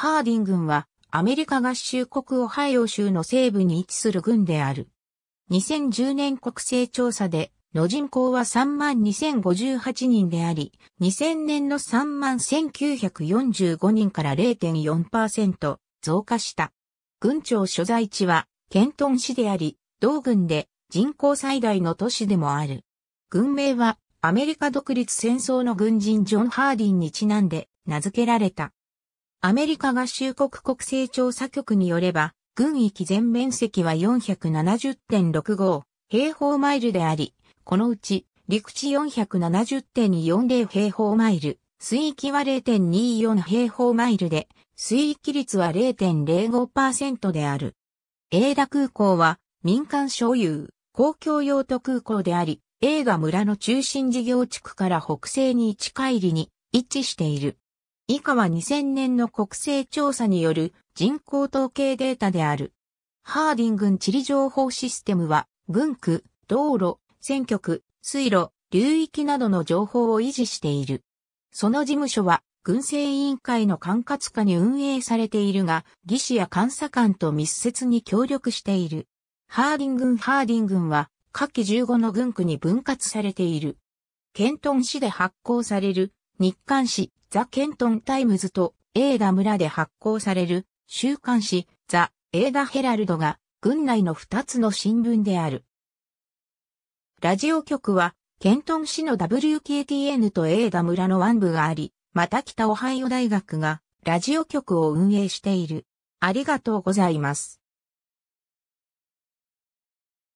ハーディン軍はアメリカ合衆国オハイオ州の西部に位置する軍である。2010年国勢調査での人口は32,058人であり、2000年の31,945人から0.4%増加した。軍庁所在地はケントン市であり、同軍で人口最大の都市でもある。軍名はアメリカ独立戦争の軍人ジョン・ハーディンにちなんで名付けられた。アメリカ合衆国国勢調査局によれば、軍域全面積は470.65平方マイルであり、このうち陸地470.40平方マイル、水域は0.24平方マイルで、水域率は0.05%である。映田空港は民間所有、公共用途空港であり、映画村の中心事業地区から北西に近い里に位置している。以下は2000年の国勢調査による人口統計データである。ハーディンン地理情報システムは、軍区、道路、選挙区、水路、流域などの情報を維持している。その事務所は、軍政委員会の管轄下に運営されているが、技師や監査官と密接に協力している。ハーディンン、ハーディンンは、下記15の軍区に分割されている。ケントン市で発行される、日刊誌、ザ・ケントン・タイムズとエーダ村で発行される週刊誌ザ・エーダ・ヘラルドが軍内の2つの新聞である。ラジオ局はケントン市の WKTN とエーダ村の湾部があり、また北オハイオ大学がラジオ局を運営している。ありがとうございます。